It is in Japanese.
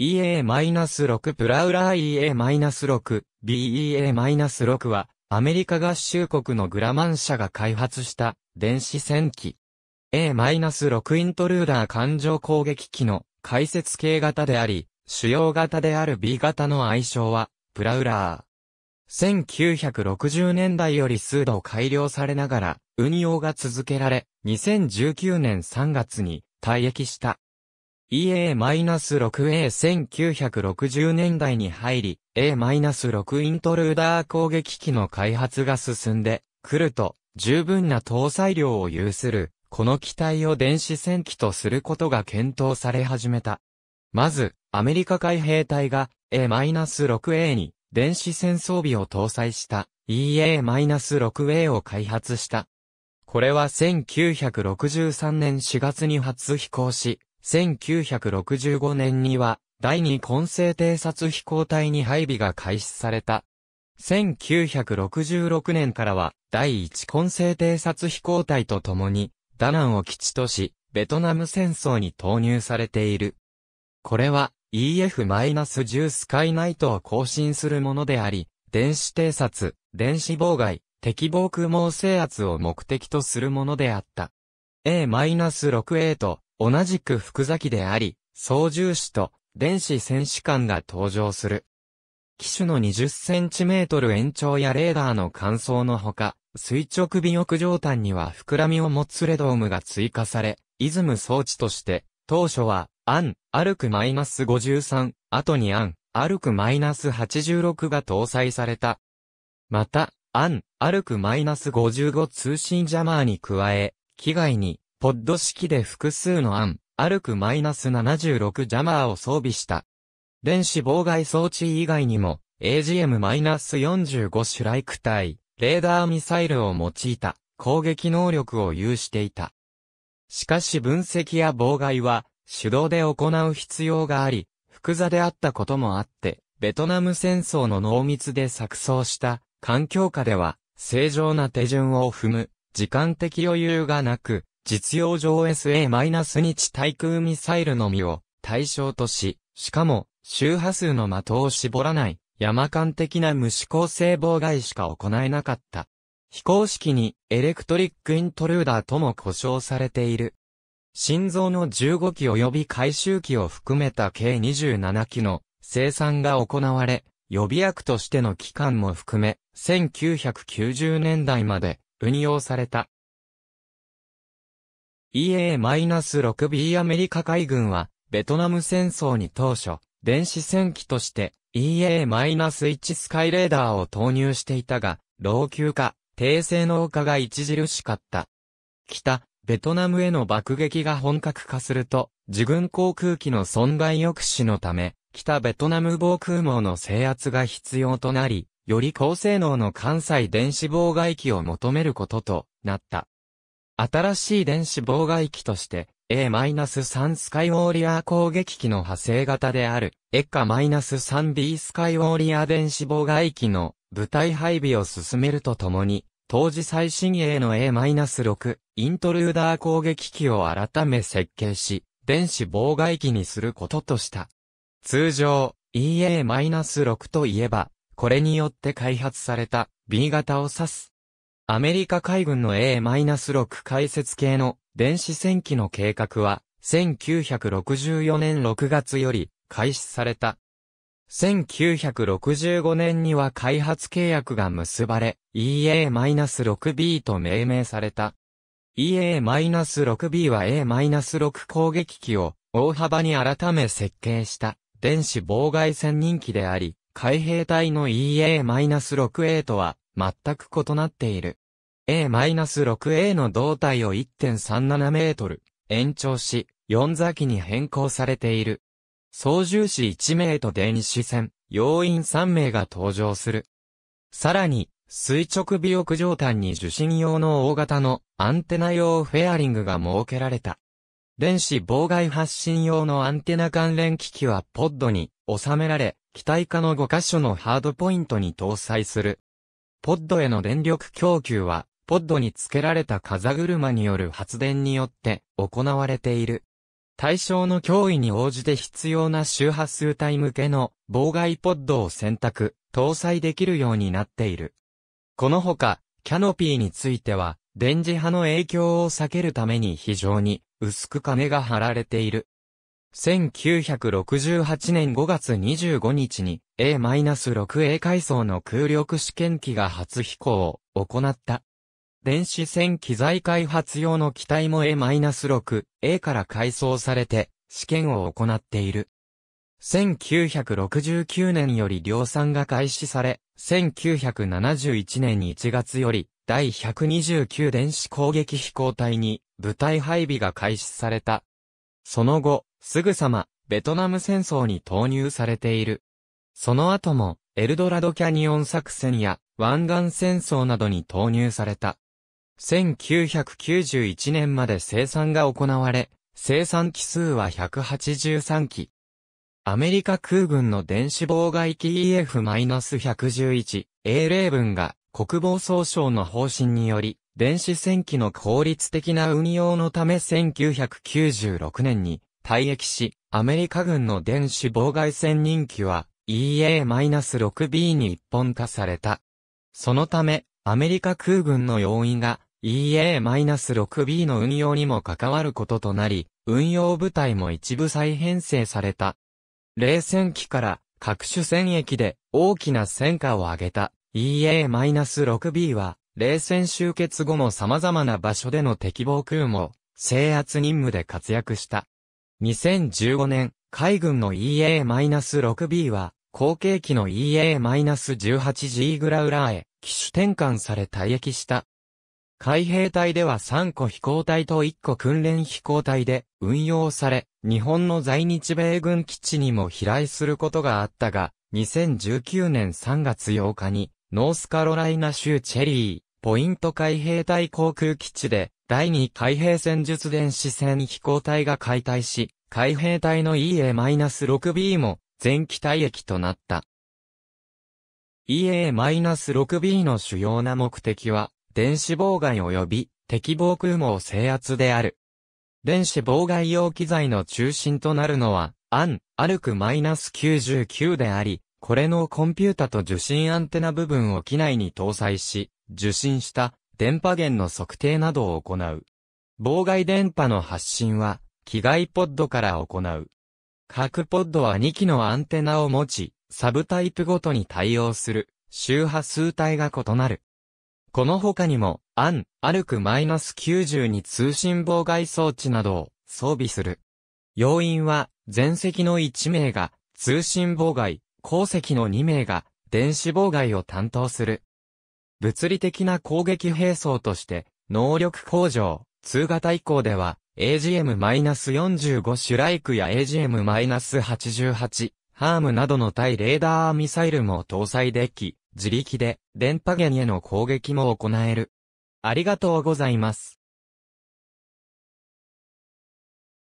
EA-6 プラウラー EA-6、BEA-6 は、アメリカ合衆国のグラマン社が開発した電子戦機。A-6 イントルーダー艦上攻撃機の解説系型であり、主要型である B 型の愛称は、プラウラー。1960年代より数度改良されながら、運用が続けられ、2019年3月に退役した。EA-6A1960 年代に入り、A-6 イントルーダー攻撃機の開発が進んでくると、十分な搭載量を有する、この機体を電子戦機とすることが検討され始めた。まず、アメリカ海兵隊が A-6A に電子戦装備を搭載した EA-6A を開発した。これは1963年4月に初飛行し、1965年には、第2混成偵察飛行隊に配備が開始された。1966年からは、第1混成偵察飛行隊と共に、ダナンを基地とし、ベトナム戦争に投入されている。これは、EF-10 スカイナイトを更新するものであり、電子偵察、電子妨害、敵防空網制圧を目的とするものであった。A-6A と同じく福崎であり、操縦士と電子戦士官が登場する。機種の20センチメートル延長やレーダーの乾燥のほか、垂直尾翼上端には膨らみを持つレドームが追加され、イズム装置として、当初は、アン、アルク -53、後にアン、アルク -86 が搭載された。また、アン、アルク -55 通信ジャマーに加え、機外に、ポッド式で複数の案、アルク -76 ジャマーを装備した。電子妨害装置以外にも、AGM-45 シュライク隊、レーダーミサイルを用いた攻撃能力を有していた。しかし分析や妨害は手動で行う必要があり、複座であったこともあって、ベトナム戦争の濃密で錯綜した環境下では正常な手順を踏む時間的余裕がなく、実用上 SA-2 対空ミサイルのみを対象とし、しかも、周波数の的を絞らない、山間的な無指向性妨害しか行えなかった。非公式にエレクトリックイントルーダーとも呼称されている。心臓の15機及び回収機を含めた計27機の生産が行われ、予備役としての期間も含め、1990年代まで運用された。EA-6B アメリカ海軍は、ベトナム戦争に当初、電子戦機として EA-1 スカイレーダーを投入していたが、老朽化、低性能化が著しかった。北、ベトナムへの爆撃が本格化すると、自軍航空機の損害抑止のため、北ベトナム防空網の制圧が必要となり、より高性能の関西電子妨害機を求めることとなった。新しい電子妨害機として、A-3 スカイウォーリアー攻撃機の派生型である、エッカ -3B スカイウォーリアー電子妨害機の部隊配備を進めるとともに、当時最新鋭の A-6 イントルーダー攻撃機を改め設計し、電子妨害機にすることとした。通常、EA-6 といえば、これによって開発された B 型を指すアメリカ海軍の A-6 解説系の電子戦機の計画は、1964年6月より開始された。1965年には開発契約が結ばれ、EA-6B と命名された。EA-6B は A-6 攻撃機を大幅に改め設計した電子妨害戦人機であり、海兵隊の EA-6A とは全く異なっている。A-6A の胴体を1.37メートル延長し、4座機に変更されている。操縦士1名と電子線要員3名が登場する。さらに、垂直尾翼上端に受信用の大型のアンテナ用フェアリングが設けられた。電子妨害発信用のアンテナ関連機器はポッドに収められ、機体化の5箇所のハードポイントに搭載する。ポッドへの電力供給は、ポッドに付けられた風車による発電によって行われている。対象の脅威に応じて必要な周波数帯向けの妨害ポッドを選択、搭載できるようになっている。このほか、キャノピーについては、電磁波の影響を避けるために非常に薄く金が張られている。1968年5月25日に A-6A 階層の空力試験機が初飛行を行った。電子戦機材開発用の機体も A-6A から改装されて試験を行っている。1969年より量産が開始され、1971年1月より第129電子攻撃飛行隊に部隊配備が開始された。その後、すぐさまベトナム戦争に投入されている。その後も、エルドラドキャニオン作戦や湾岸戦争などに投入された。1991年まで生産が行われ、生産機数は183機。アメリカ空軍の電子妨害機 EF-111A 0分が国防総省の方針により、電子戦機の効率的な運用のため1996年に退役し、アメリカ軍の電子妨害戦任期は EA-6B に一本化された。そのため、アメリカ空軍の要員が EA-6B の運用にも関わることとなり、運用部隊も一部再編成された。冷戦期から各種戦役で大きな戦果を上げた EA-6B は、冷戦終結後も様々な場所での敵防空母制圧任務で活躍した。2015年、海軍の EA-6B は、後継機の EA-18G グラウラーへ、機種転換され退役した。海兵隊では3個飛行隊と1個訓練飛行隊で運用され、日本の在日米軍基地にも飛来することがあったが、2019年3月8日に、ノースカロライナ州チェリー、ポイント海兵隊航空基地で、第2海兵戦術電子戦飛行隊が解体し、海兵隊の EA-6B も前期退役となった。EA-6B の主要な目的は、電子妨害及び敵防空網制圧である。電子妨害用機材の中心となるのは、アン、アルク -99 であり、これのコンピュータと受信アンテナ部分を機内に搭載し、受信した電波源の測定などを行う。妨害電波の発信は、機外ポッドから行う。各ポッドは2機のアンテナを持ち、サブタイプごとに対応する、周波数帯が異なる。この他にも、アン、アルク -90 に通信妨害装置などを装備する。要因は、前席の1名が通信妨害、後席の2名が電子妨害を担当する物理的な攻撃兵装として、能力向上、通型以降では、AGM-45 シュライクや AGM-88、ハームなどの対レーダーミサイルも搭載でき、自力で電波源への攻撃も行える。ありがとうございます。